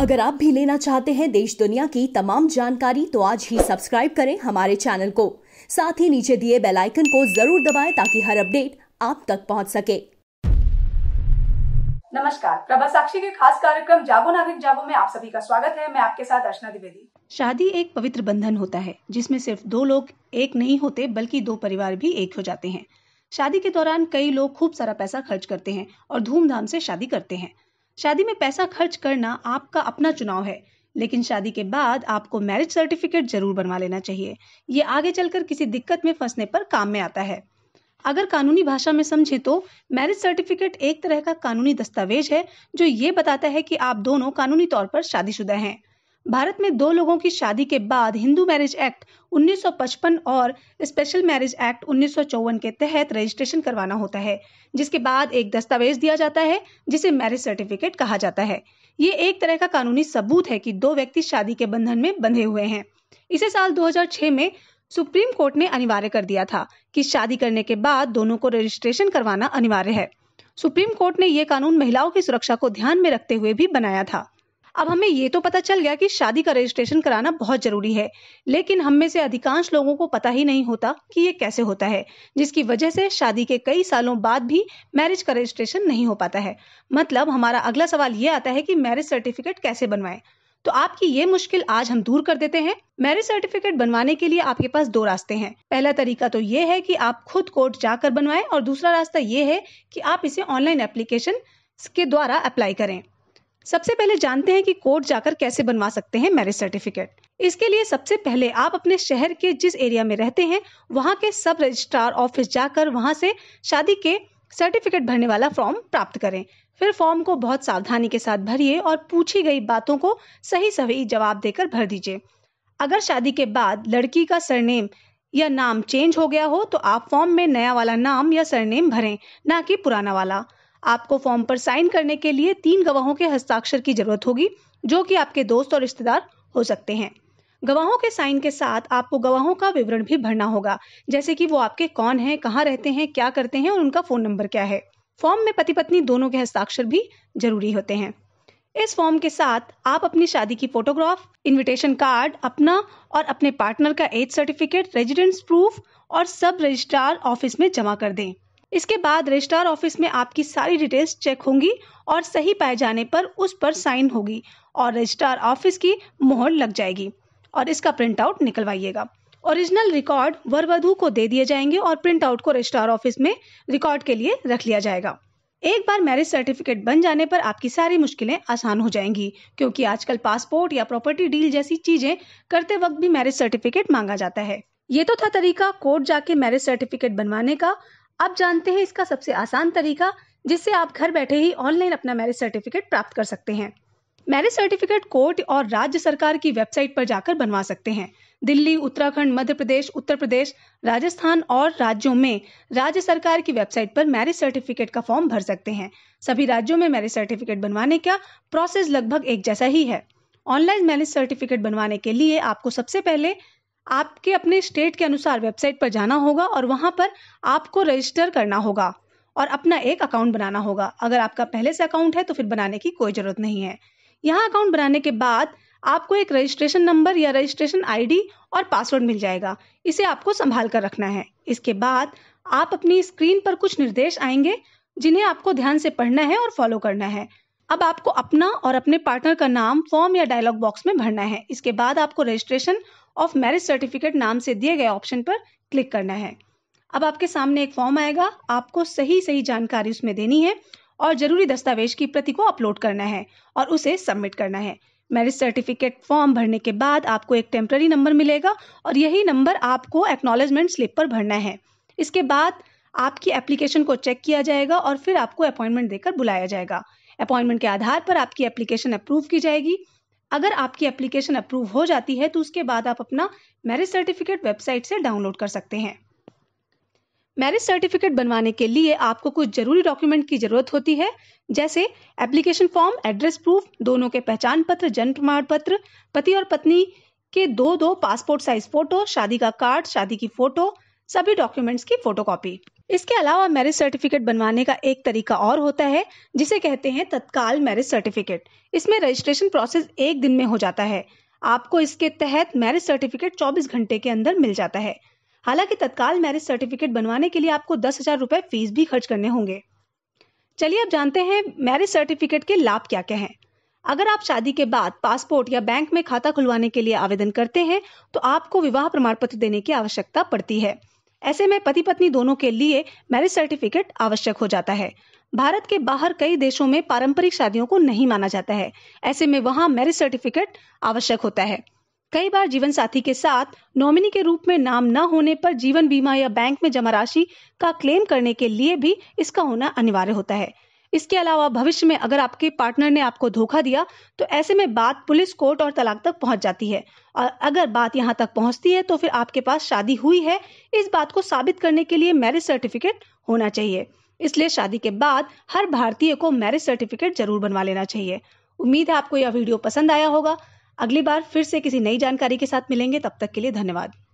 अगर आप भी लेना चाहते हैं देश दुनिया की तमाम जानकारी तो आज ही सब्सक्राइब करें हमारे चैनल को साथ ही नीचे दिए बेल आइकन को जरूर दबाएं ताकि हर अपडेट आप तक पहुंच सके नमस्कार प्रभा साक्षी के खास कार्यक्रम जागो नागरिक जागो में आप सभी का स्वागत है मैं आपके साथ अर्चना द्विवेदी शादी एक पवित्र बंधन होता है जिसमें सिर्फ दो लोग एक नहीं होते बल्कि दो परिवार भी एक हो जाते हैं शादी के दौरान कई लोग खूब सारा पैसा खर्च करते हैं और धूमधाम से शादी करते हैं शादी में पैसा खर्च करना आपका अपना चुनाव है लेकिन शादी के बाद आपको मैरिज सर्टिफिकेट जरूर बनवा लेना चाहिए ये आगे चलकर किसी दिक्कत में फंसने पर काम में आता है अगर कानूनी भाषा में समझे तो मैरिज सर्टिफिकेट एक तरह का कानूनी दस्तावेज है जो ये बताता है कि आप दोनों कानूनी तौर पर शादीशुदा हैं भारत में दो लोगों की शादी के बाद हिंदू मैरिज एक्ट 1955 और स्पेशल मैरिज एक्ट उन्नीस के तहत रजिस्ट्रेशन करवाना होता है जिसके बाद एक दस्तावेज दिया जाता है जिसे मैरिज सर्टिफिकेट कहा जाता है ये एक तरह का कानूनी सबूत है कि दो व्यक्ति शादी के बंधन में बंधे हुए हैं इसे साल 2006 में सुप्रीम कोर्ट ने अनिवार्य कर दिया था कि शादी करने के बाद दोनों को रजिस्ट्रेशन करवाना अनिवार्य है सुप्रीम कोर्ट ने यह कानून महिलाओं की सुरक्षा को ध्यान में रखते हुए भी बनाया था अब हमें ये तो पता चल गया कि शादी का रजिस्ट्रेशन कराना बहुत जरूरी है लेकिन हम में से अधिकांश लोगों को पता ही नहीं होता कि ये कैसे होता है जिसकी वजह से शादी के कई सालों बाद भी मैरिज का रजिस्ट्रेशन नहीं हो पाता है मतलब हमारा अगला सवाल ये आता है कि मैरिज सर्टिफिकेट कैसे बनवाएं तो आपकी ये मुश्किल आज हम दूर कर देते हैं मैरिज सर्टिफिकेट बनवाने के लिए आपके पास दो रास्ते हैं पहला तरीका तो ये है कि आप खुद कोर्ट जाकर बनवाएं और दूसरा रास्ता ये है कि आप इसे ऑनलाइन एप्लीकेशन के द्वारा अप्लाई करें सबसे पहले जानते हैं कि कोर्ट जाकर कैसे बनवा सकते हैं मैरिज सर्टिफिकेट इसके लिए सबसे पहले आप अपने शहर के जिस एरिया में रहते हैं वहाँ के सब रजिस्ट्रार ऑफिस जाकर वहाँ से शादी के सर्टिफिकेट भरने वाला फॉर्म प्राप्त करें फिर फॉर्म को बहुत सावधानी के साथ भरिए और पूछी गई बातों को सही सही जवाब देकर भर दीजिए अगर शादी के बाद लड़की का सरनेम या नाम चेंज हो गया हो तो आप फॉर्म में नया वाला नाम या सरनेम भरें ना कि पुराना वाला आपको फॉर्म पर साइन करने के लिए तीन गवाहों के हस्ताक्षर की जरूरत होगी जो कि आपके दोस्त और रिश्तेदार हो सकते हैं गवाहों के साइन के साथ आपको गवाहों का विवरण भी भरना होगा जैसे कि वो आपके कौन हैं कहाँ रहते हैं क्या करते हैं और उनका फ़ोन नंबर क्या है फॉर्म में पति पत्नी दोनों के हस्ताक्षर भी जरूरी होते हैं इस फॉर्म के साथ आप अपनी शादी की फोटोग्राफ इनविटेशन कार्ड अपना और अपने पार्टनर का एज सर्टिफिकेट रेजिडेंस प्रूफ और सब रजिस्ट्रार ऑफिस में जमा कर दें इसके बाद रजिस्ट्रार ऑफिस में आपकी सारी डिटेल्स चेक होंगी और सही पाए जाने पर उस पर साइन होगी और रजिस्ट्रार ऑफिस की मोहर लग जाएगी और इसका प्रिंट आउट निकलवाइएगा ओरिजिनल रिकॉर्ड वर वधु को दे दिए जाएंगे और प्रिंट आउट को रजिस्ट्रार ऑफिस में रिकॉर्ड के लिए रख लिया जाएगा एक बार मैरिज सर्टिफिकेट बन जाने पर आपकी सारी मुश्किलें आसान हो जाएंगी क्योंकि आजकल पासपोर्ट या प्रॉपर्टी डील जैसी चीजें करते वक्त भी मैरिज सर्टिफिकेट मांगा जाता है ये तो था तरीका कोर्ट जाके मैरिज सर्टिफिकेट बनवाने का आप जानते हैं इसका सबसे आसान तरीका जिससे आप घर बैठे ही ऑनलाइन अपना मैरिज सर्टिफिकेट प्राप्त कर सकते हैं मैरिज सर्टिफिकेट कोर्ट और राज्य सरकार की वेबसाइट पर जाकर बनवा सकते हैं दिल्ली उत्तराखंड मध्य प्रदेश उत्तर प्रदेश राजस्थान और राज्यों में राज्य सरकार की वेबसाइट पर मैरिज सर्टिफिकेट का फॉर्म भर सकते हैं सभी राज्यों में मैरिज सर्टिफिकेट बनवाने का प्रोसेस लगभग एक जैसा ही है ऑनलाइन मैरिज सर्टिफिकेट बनवाने के लिए आपको सबसे पहले आपके अपने स्टेट के अनुसार वेबसाइट पर जाना होगा और वहाँ पर आपको रजिस्टर करना होगा और अपना एक अकाउंट बनाना होगा अगर आपका पहले से अकाउंट है तो फिर बनाने की कोई ज़रूरत नहीं है यहाँ अकाउंट बनाने के बाद आपको एक रजिस्ट्रेशन नंबर या रजिस्ट्रेशन आईडी और पासवर्ड मिल जाएगा इसे आपको संभाल कर रखना है इसके बाद आप अपनी स्क्रीन पर कुछ निर्देश आएंगे जिन्हें आपको ध्यान से पढ़ना है और फॉलो करना है अब आपको अपना और अपने पार्टनर का नाम फॉर्म या डायलॉग बॉक्स में भरना है इसके बाद आपको रजिस्ट्रेशन ऑफ मैरिज सर्टिफिकेट नाम से दिए गए ऑप्शन पर क्लिक करना है अब आपके सामने एक फॉर्म आएगा आपको सही सही जानकारी उसमें देनी है और जरूरी दस्तावेज की प्रति को अपलोड करना है और उसे सबमिट करना है मैरिज सर्टिफिकेट फॉर्म भरने के बाद आपको एक टेम्प्ररी नंबर मिलेगा और यही नंबर आपको एक्नोलेजमेंट स्लिप पर भरना है इसके बाद आपकी एप्लीकेशन को चेक किया जाएगा और फिर आपको अपॉइंटमेंट देकर बुलाया जाएगा अपॉइंटमेंट के आधार पर आपकी एप्लीकेशन अप्रूव की जाएगी अगर आपकी एप्लीकेशन अप्रूव हो जाती है तो उसके बाद आप अपना मैरिज सर्टिफिकेट वेबसाइट से डाउनलोड कर सकते हैं मैरिज सर्टिफिकेट बनवाने के लिए आपको कुछ जरूरी डॉक्यूमेंट की जरूरत होती है जैसे एप्लीकेशन फॉर्म एड्रेस प्रूफ दोनों के पहचान पत्र जन्म प्रमाण पत्र पति और पत्नी के दो दो पासपोर्ट साइज फोटो शादी का कार्ड शादी की फोटो सभी डॉक्यूमेंट्स की फोटोकॉपी इसके अलावा मैरिज सर्टिफिकेट बनवाने का एक तरीका और होता है जिसे कहते हैं तत्काल मैरिज सर्टिफिकेट इसमें रजिस्ट्रेशन प्रोसेस एक दिन में हो जाता है आपको इसके तहत मैरिज सर्टिफिकेट 24 घंटे के अंदर मिल जाता है हालांकि तत्काल मैरिज सर्टिफिकेट बनवाने के लिए आपको दस हजार रुपए फीस भी खर्च करने होंगे चलिए अब जानते हैं मैरिज सर्टिफिकेट के लाभ क्या क्या हैं अगर आप शादी के बाद पासपोर्ट या बैंक में खाता खुलवाने के लिए आवेदन करते हैं तो आपको विवाह प्रमाण पत्र देने की आवश्यकता पड़ती है ऐसे में पति पत्नी दोनों के लिए मैरिज सर्टिफिकेट आवश्यक हो जाता है भारत के बाहर कई देशों में पारंपरिक शादियों को नहीं माना जाता है ऐसे में वहाँ मैरिज सर्टिफिकेट आवश्यक होता है कई बार जीवन साथी के साथ नॉमिनी के रूप में नाम न होने पर जीवन बीमा या बैंक में जमा राशि का क्लेम करने के लिए भी इसका होना अनिवार्य होता है इसके अलावा भविष्य में अगर आपके पार्टनर ने आपको धोखा दिया तो ऐसे में बात पुलिस कोर्ट और तलाक तक पहुंच जाती है और अगर बात यहां तक पहुंचती है तो फिर आपके पास शादी हुई है इस बात को साबित करने के लिए मैरिज सर्टिफिकेट होना चाहिए इसलिए शादी के बाद हर भारतीय को मैरिज सर्टिफिकेट जरूर बनवा लेना चाहिए उम्मीद है आपको यह वीडियो पसंद आया होगा अगली बार फिर से किसी नई जानकारी के साथ मिलेंगे तब तक के लिए धन्यवाद